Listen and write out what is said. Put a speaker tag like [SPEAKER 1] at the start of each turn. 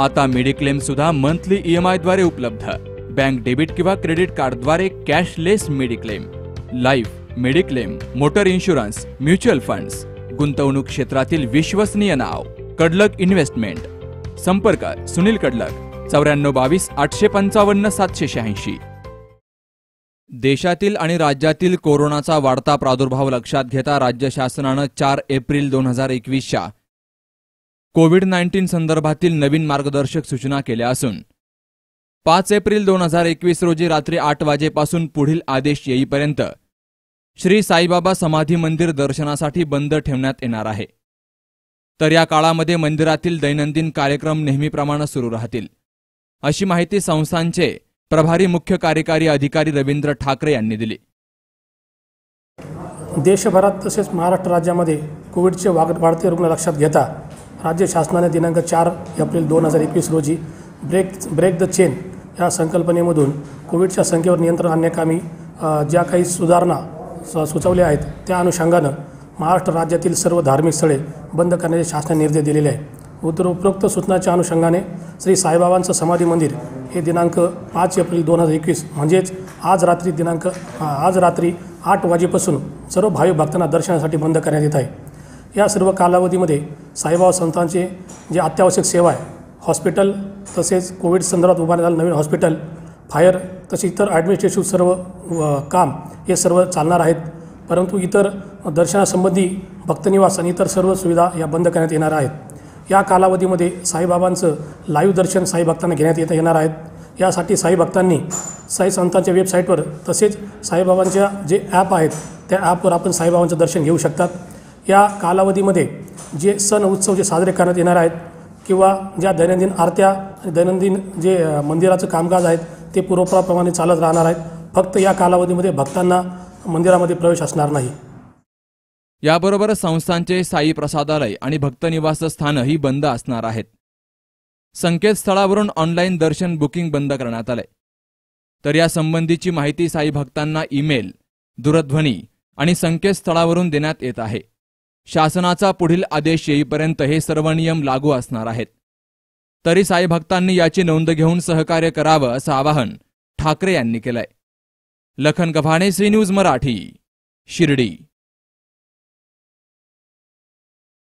[SPEAKER 1] आता मेडिक्लेम सुद्धा monthly EMI e द्वारे उपलब्ध बँक डेबिट किंवा क्रेडिट कार्डद्वारे cashless mediclaim life mediclaim motor insurance mutual funds गुंतवणूक क्षेत्रातील विश्वसनीय नाव कडलक इन्व्हेस्टमेंट संपर्क सुनील कडलक चौऱ्याण्णव बावीस आठशे पंचावन्न सातशे शहाऐंशी देशातील आणि राज्यातील कोरोनाचा वाढता प्रादुर्भाव लक्षात घेता राज्य शासनानं चार एप्रिल दोन हजार एकवीसच्या कोविड नाईन्टीन संदर्भातील नवीन मार्गदर्शक सूचना केल्या असून पाच एप्रिल दोन हजार एकवीस रोजी रात्री आठ वाजेपासून पुढील आदेश येईपर्यंत श्री साईबाबा समाधी मंदिर दर्शनासाठी बंद ठेवण्यात येणार आहे तर या काळामध्ये मंदिरातील दैनंदिन कार्यक्रम नेहमीप्रमाणे सुरू राहतील अशी माहिती संस्थांचे प्रभारी मुख्य कार्यकारी अधिकारी रवींद्र ठाकरे यांनी दिली
[SPEAKER 2] देशभरात तसेच महाराष्ट्र राज्यामध्ये कोविडचे वाढते रुग्ण लक्षात घेता राज्य शासनाने दिनांक चार एप्रिल दोन हजार एकवीस रोजी ब्रेक ब्रेक द चेन या संकल्पनेमधून कोविडच्या संख्येवर नियंत्रण आणण्याकामी ज्या काही सुधारणा सुचवल्या आहेत त्या अनुषंगानं महाराष्ट्र राज्यातील सर्व धार्मिक स्थळे बंद करण्याचे शासनाने निर्देश दिलेले आहे उत्तर उपरोक्त सूचनाच्या अनुषंगाने श्री साईबाबांचं समाधी मंदिर हे दिनांक पाच एप्रिल दोन हजार एकवीस म्हणजेच आज रात्री दिनांक आज रात्री आठ वाजेपासून सर्व भाविक भक्तांना दर्शनासाठी बंद करण्यात येत आहे या सर्व कालावधीमध्ये साईबाबा संस्थांचे जे अत्यावश्यक सेवा आहे हॉस्पिटल तसेच कोविड संदर्भात उभारण्यात आलं नवीन हॉस्पिटल फायर तसेच इतर ॲडमिनिस्ट्रेटिव्ह सर्व काम हे सर्व चालणार आहेत परंतु इतर दर्शनासंबंधी भक्तनिवास आणि इतर सर्व सुविधा या बंद करण्यात येणार आहेत या कालावधीमध्ये साईबाबांचं लाईव्ह दर्शन साई भक्तांना घेण्यात येता येणार आहेत यासाठी साई भक्तांनी साई संतांच्या वेबसाईटवर तसेच साईबाबांच्या जे ॲप आहेत त्या ॲपवर आपण साईबाबांचं दर्शन घेऊ शकतात या कालावधीमध्ये जे सण उत्सव जे साजरे करण्यात येणार आहेत किंवा ज्या दैनंदिन आरत्या दैनंदिन जे मंदिराचं कामकाज आहेत ते पूर्वपराप्रमाणे चालत राहणार आहेत फक्त या कालावधीमध्ये भक्तांना मंदिरामध्ये प्रवेश असणार नाही
[SPEAKER 1] याबरोबरच संस्थांचे साई प्रसादालय आणि भक्त निवासस्थानं ही बंद असणार आहेत संकेतस्थळावरून ऑनलाईन दर्शन बुकिंग बंद करण्यात आलंय तर यासंबंधीची माहिती साई भक्तांना ईमेल दूरध्वनी आणि संकेतस्थळावरून देण्यात येत आहे शासनाचा पुढील आदेश येईपर्यंत हे सर्व नियम लागू असणार आहेत तरी साई भक्तांनी याची नोंद घेऊन सहकार्य करावं असं आवाहन ठाकरे यांनी केलंय लखन गव्हाणे सी न्यूज मराठी शिर्डी